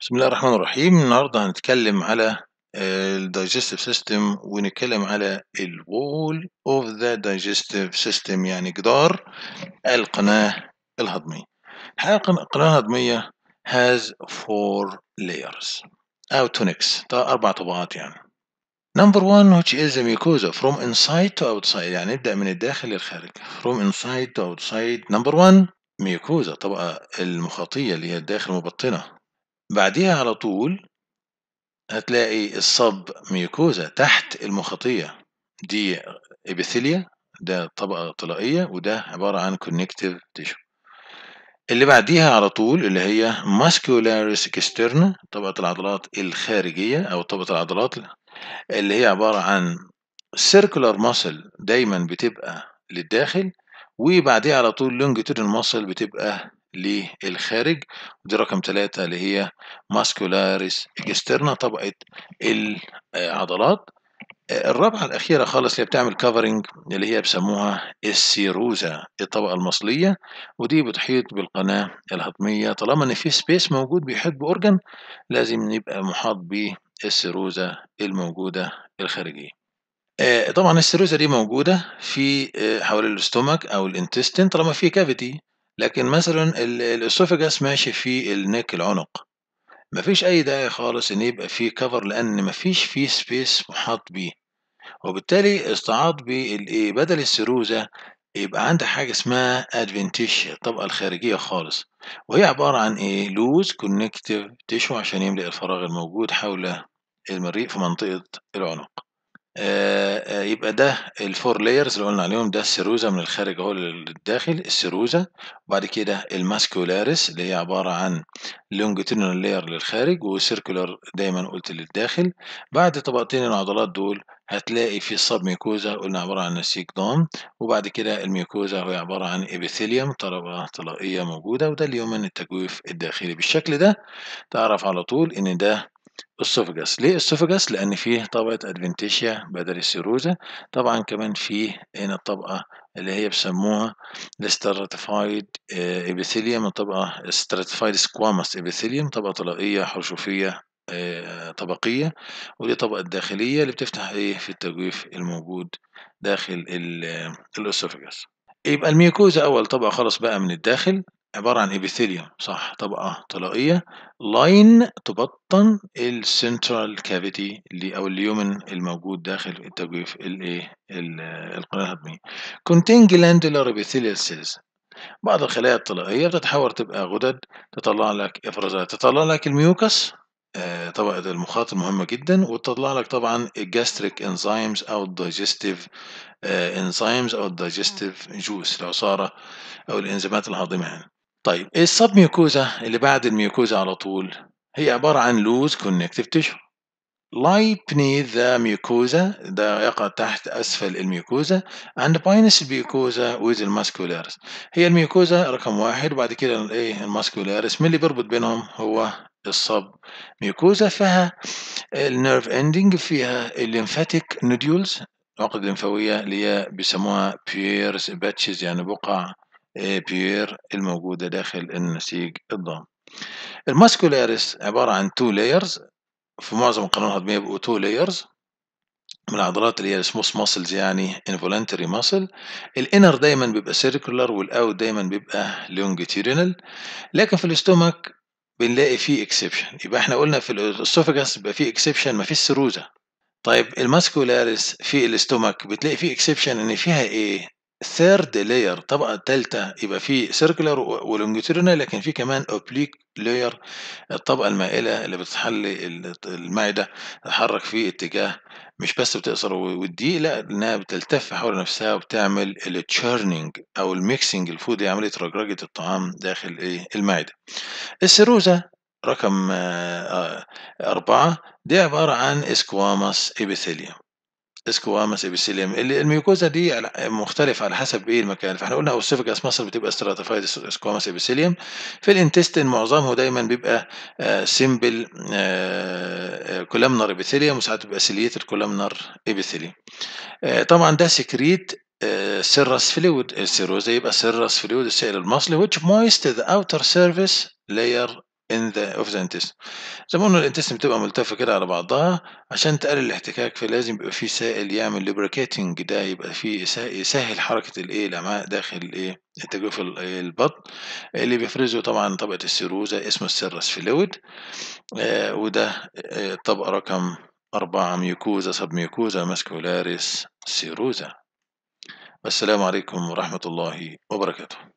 بسم الله الرحمن الرحيم النهاردة هنتكلم على آه، الدايجستيف سيستم ونتكلم على الوول اوف ذا دايجستيف سيستم يعني جدار القناة الهضمية الحقيقة القناة الهضمية has four layers أو tunics ده أربع طبقات يعني Number one which is the mucosa from inside to outside يعني نبدأ من الداخل للخارج from inside to outside number one mucosa طبقة المخاطية اللي هي الداخل مبطنة بعديها على طول هتلاقي الصب ميوكوزا تحت المخاطية دي ابيثيليا ده طبقة طلائية وده عبارة عن كونكتيف تيشو اللي بعديها على طول اللي هي ماسكولاريس كسترنا طبقة العضلات الخارجية أو طبقة العضلات اللي هي عبارة عن سيركولار ماسل دايما بتبقى للداخل وبعديها على طول لونجتيرن ماسل بتبقى للخارج ودي رقم ثلاثة اللي هي ماسكولاريس اكسترنا طبقة العضلات آه، آه، الرابعة الأخيرة خالص اللي بتعمل كفرنج اللي هي بسموها السيروزا الطبقة المصلية ودي بتحيط بالقناة الهضمية طالما إن في سبيس موجود بيحيط بأورجن لازم يبقى محاط بالسيروزا الموجودة الخارجية. آه، طبعا السيروزا دي موجودة في حوالين الاستومك أو الانتستين طالما في كافيتي لكن مثلا الاسوفجاس ماشي في النك العنق مفيش اي داعي خالص ان يبقى فيه كفر لان مفيش فيه سبيس محاط بيه وبالتالي استعاض بالايه بدل السيروزه يبقى عندك حاجه اسمها ادفنتيش الطبقه الخارجيه خالص وهي عباره عن ايه لوز كونكتيف تيشو عشان يملئ الفراغ الموجود حول المريء في منطقه العنق آه، آه، يبقى ده الفور لايرز اللي قلنا عليهم ده السيروزا من الخارج اهو للداخل السيروزا وبعد كده الماسكولاريس اللي هي عباره عن لونجتيرنال لاير للخارج وسيركولار دايما قلت للداخل بعد طبقتين العضلات دول هتلاقي في السب ميكوزا قلنا عباره عن نسيج ضام وبعد كده الميكوزا وهي عباره عن ابيثيليوم طبقه طلائيه موجوده وده اليومن التجويف الداخلي بالشكل ده تعرف على طول ان ده اسوفجاس ليه اسوفجاس لان فيه طبقه ادفنتيشيا بدل السيروزا طبعا كمان فيه هنا الطبقه اللي هي بيسموها الستراتيفايد آه، ابيثيليوم الطبقه ستراتيفايد سكواماس ابيثيليوم طبقه طلائيه حرشوفيه آه، طبقيه ودي الطبقه الداخليه اللي بتفتح ايه في التجويف الموجود داخل آه، الاسوفجاس يبقى الميوكوزا اول طبقه خلاص بقى من الداخل عبارة عن إبيثيليوم صح طبقة طلائية لاين تبطن السنترال كافيتي اللي أو اليومن الموجود داخل التجويف الإيه القناة الهضمية كونتنجلاندولار إبيثيليال سيلز بعض الخلايا الطلائية بتتحول تبقى غدد تطلع لك إفرازات تطلع لك الميوكس آه، طبقة المخاط مهمة جدا وتطلع لك طبعا الجاستريك انزيمز او الدايجستيف انزيمز آه، او الدايجستيف جوس العصارة او الانزيمات الهاضمة يعني طيب إيه ميوكوزا اللي بعد الميوكوزا على طول هي عبارة عن لوز كونكتيف تيشو lie beneath the mucosa ده يقع تحت أسفل الميوكوزا and باينس mucosa with الماسكولارس هي الميوكوزا رقم واحد وبعد كده الايه الماسكولارس من اللي بيربط بينهم هو الصب ميوكوزا فيها النيرف اندنج فيها الليمفاتيك نوديولز عقد لمفاوية اللي هي بيسموها بيرس باتشز يعني بقع إيه، بير الموجودة داخل النسيج الضام الماسكولاريس عبارة عن تو لايرز في معظم القانون الهضمية بيبقوا تو لايرز من العضلات اللي هي السموث ماسلز يعني انفولنتري ماسل الانر دايما بيبقى سيركولار والاوت دايما بيبقى لونجيتيودينال لكن في الاستومك بنلاقي فيه اكسبشن يبقى احنا قلنا في الاسوفاجاس بيبقى فيه اكسبشن مفيش سروزه طيب الماسكولاريس في الاستومك بتلاقي فيه اكسبشن ان فيها ايه ثيرد لاير طبقة ثالثه يبقى في سيركلر ولونجيتودينال لكن في كمان اوبليك لاير الطبقة المائلة اللي بتخلي المعدة تتحرك في اتجاه مش بس بتقصر وتضيق لا انها بتلتف حول نفسها وبتعمل التشيرنينج او الميكسنج الفود هي عملية رجرجة الطعام داخل ايه المعدة. السيروزا رقم آه، آه، أربعة دي عبارة عن اسكواماس ايبيثيليوم اسكواماس ابيثيليوم اللي الميوكوزا دي مختلفة على حسب ايه المكان فاحنا قلنا اوسيفيكاس مصر بتبقى استراتيفايد اسكواماس ابيثيليوم في الانتستين معظمه دايما بيبقى سيمبل كولامنر ابيثيليوم وساعات بيبقى سيليتر كولامنر ابيثيليوم طبعا ده سكريت سيرس فلويد السيروزا يبقى سيرس فلويد السائل المصلي which moist the outer surface layer in the of the intestine زي ما قلنا الانتستين بتبقى ملتفه كده على بعضها عشان تقلل الاحتكاك فلازم يبقى في سائل يعمل لبريكيتنج ده يبقى في يسهل حركه الايه الامعاء داخل الايه التجويف البطن اللي بيفرزه طبعا طبقه السيروزا اسمه السيرس فلويد آه وده الطبقه آه، رقم أربعة ميوكوزا سب ميوكوزا ماسكولاريس سيروزا السلام عليكم ورحمة الله وبركاته